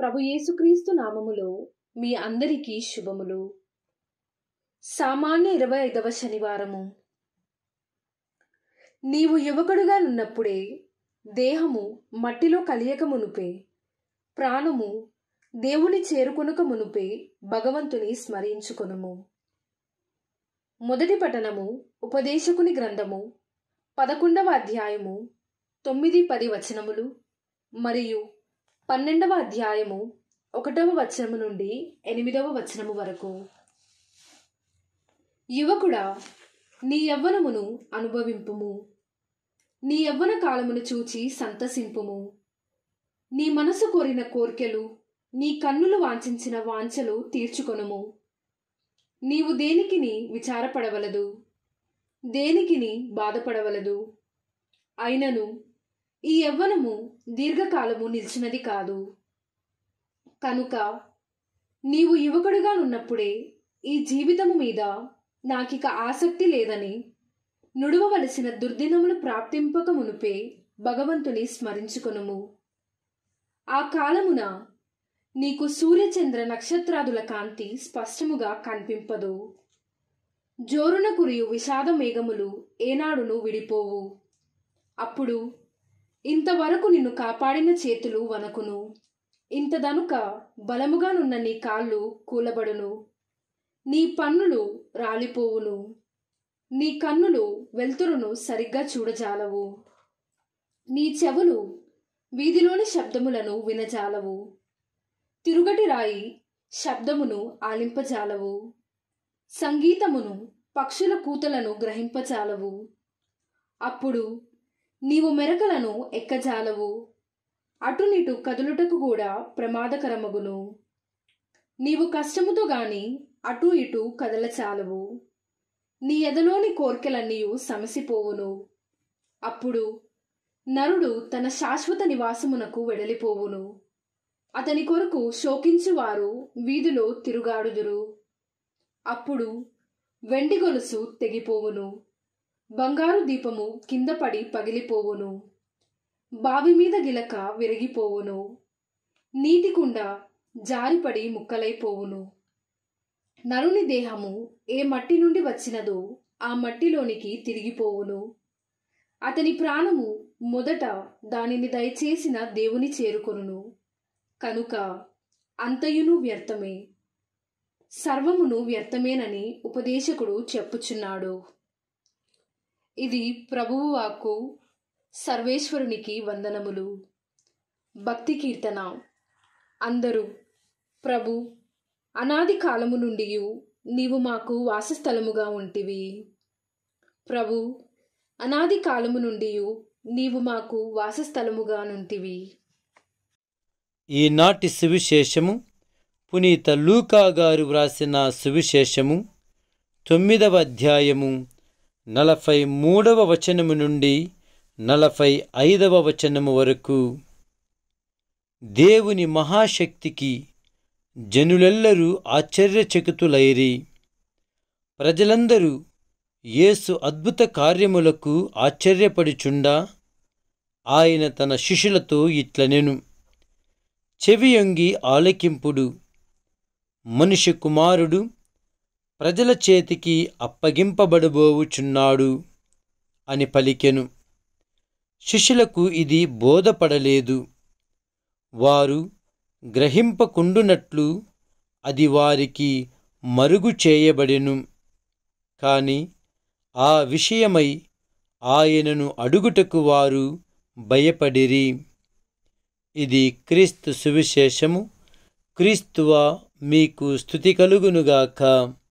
ప్రభు యేసుక్రీస్తు నామములో మీ అందరికీ శుభములు సామాన్య ఇరవై ఐదవ శనివారము నీవు యువకుడుగా ఉన్నప్పుడే దేహము మట్టిలో కలియక మునుపే ప్రాణము దేవుని చేరుకొనుక మునుపే భగవంతుని స్మరించుకొనుము మొదటి పఠనము ఉపదేశకుని గ్రంథము పదకొండవ అధ్యాయము తొమ్మిది పది వచనములు మరియు పన్నెండవ అధ్యాయము ఒకటవ వచనము నుండి ఎనిమిదవ వచనము వరకు యువకుడా నీ యవ్వనమును అనుభవింపుము నీ యవ్వన కాలమును చూచి సంతసింపుము నీ మనసు కోరిన కోర్కెలు నీ కన్నులు వాంఛించిన వాంఛలు తీర్చుకొనుము నీవు దేనికిని విచారపడవలదు దేనికిని బాధపడవలదు అయినను ఈ యవ్వనము దీర్ఘకాలము నిలిచినది కాదు కనుక నీవు యువకుడిగా ఉన్నప్పుడే ఈ జీవితము మీద నాకిక ఆసక్తి లేదని నుడవవలసిన దుర్దినములు ప్రాప్తింపక మునుపే భగవంతుని స్మరించుకొనుము ఆ కాలమున నీకు సూర్యచంద్ర నక్షత్రాదుల కాంతి స్పష్టముగా కనిపింపదు జోరున కురియు విషాద మేఘములు ఏనాడును విడిపోవు అప్పుడు ఇంతవరకు నిన్ను కాపాడిన చేతులు వనకును ఇంతదనుక బలముగా నున్న నీ కాళ్ళు కూలబడును నీ పన్నులు రాలిపోవును నీ కన్నులు వెలుతురును సరిగ్గా చూడజాలవు నీ చెవులు వీధిలోని శబ్దములను వినజాలవు తిరుగటి రాయి శబ్దమును ఆలింపజాలవు సంగీతమును పక్షుల కూతలను గ్రహింపజాలవు అప్పుడు నీవు మెరకలను ఎక్కజాలవు అటునిటు కదులుటకు కూడా ప్రమాదకరమగును నీవు కష్టముతో గాని అటు ఇటు కదలచాలవు నీ ఎదలోని కోర్కెలన్నీయు సమసిపోవును అప్పుడు నరుడు తన శాశ్వత నివాసమునకు వెడలిపోవును అతని కొరకు శోకించువారు వీధిలో తిరుగాడుదురు అప్పుడు వెండి గొలుసు తెగిపోవును బంగారు దీపము కింద పడి పగిలిపోవును బావి మీద గిలక విరిగిపోవును నీటి కుండ జారిపడి ముక్కలైపోవును నరుని దేహము ఏ మట్టి నుండి వచ్చినదో ఆ మట్టిలోనికి తిరిగిపోవును అతని ప్రాణము మొదట దానిని దయచేసిన దేవుని చేరుకొనును కనుక అంతయును వ్యర్థమే సర్వమును వ్యర్థమేనని ఉపదేశకుడు చెప్పుచున్నాడు ఇది ప్రభువు వాకు సర్వేశ్వరునికి వందనములు భక్తి కీర్తన అందరూ ప్రభు అనాది కాలము నుండి నీవు మాకు వాసస్థలముగా ఉంటివి ప్రభు అనాది కాలము నుండి నీవు మాకు వాసస్థలముగా నుంటివి ఈనాటి సువిశేషము పునీత లూకా గారు వ్రాసిన సువిశేషము తొమ్మిదవ అధ్యాయము నలభై మూడవ వచనము నుండి నలభై ఐదవ వచనము వరకు దేవుని మహాశక్తికి జనులెల్లరూ ఆశ్చర్యచకితులైరి ప్రజలందరూ యేసు అద్భుత కార్యములకు ఆశ్చర్యపడుచుండా ఆయన తన శిష్యులతో ఇట్లనెను చెవియొంగి ఆలకింపుడు మనిషి కుమారుడు ప్రజల చేతికి అప్పగింపబడబోవుచున్నాడు అని పలికెను శిష్యులకు ఇది బోధపడలేదు వారు గ్రహింపకుండునట్లు అది వారికి మరుగు చేయబడెను కానీ ఆ విషయమై ఆయనను అడుగుటకు వారు భయపడిరి ఇది క్రీస్తు సువిశేషము క్రీస్తువ మీకు స్థుతి కలుగునుగాక